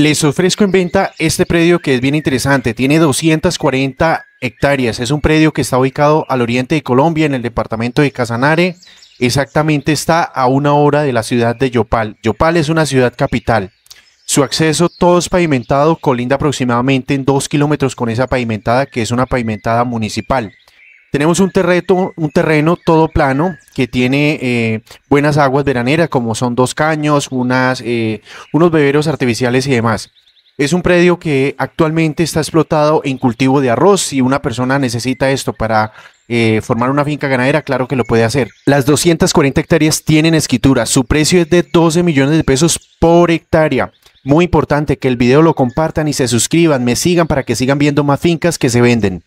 Les ofrezco en venta este predio que es bien interesante. Tiene 240 hectáreas. Es un predio que está ubicado al oriente de Colombia, en el departamento de Casanare. Exactamente está a una hora de la ciudad de Yopal. Yopal es una ciudad capital. Su acceso todo es pavimentado, colinda aproximadamente en 2 kilómetros con esa pavimentada que es una pavimentada municipal. Tenemos un terreno, un terreno todo plano que tiene eh, buenas aguas veraneras, como son dos caños, unas, eh, unos beberos artificiales y demás. Es un predio que actualmente está explotado en cultivo de arroz. Si una persona necesita esto para eh, formar una finca ganadera, claro que lo puede hacer. Las 240 hectáreas tienen escritura. Su precio es de 12 millones de pesos por hectárea. Muy importante que el video lo compartan y se suscriban, me sigan para que sigan viendo más fincas que se venden.